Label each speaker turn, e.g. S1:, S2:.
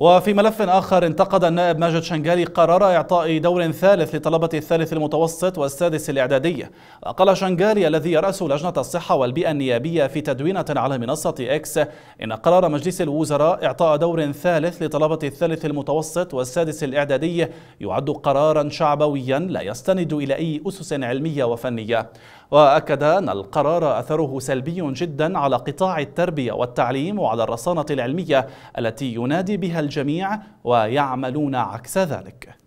S1: وفي ملف آخر انتقد النائب ماجد شنغالي قرار إعطاء دور ثالث لطلبة الثالث المتوسط والسادس الإعدادي وقال شنغالي الذي يرأس لجنة الصحة والبيئة النيابية في تدوينة على منصة إكس إن قرار مجلس الوزراء إعطاء دور ثالث لطلبة الثالث المتوسط والسادس الإعدادي يعد قرارا شعبويا لا يستند إلى أي أسس علمية وفنية وأكد أن القرار أثره سلبي جدا على قطاع التربية والتعليم وعلى الرصانة العلمية التي ينادي بها الجميع ويعملون عكس ذلك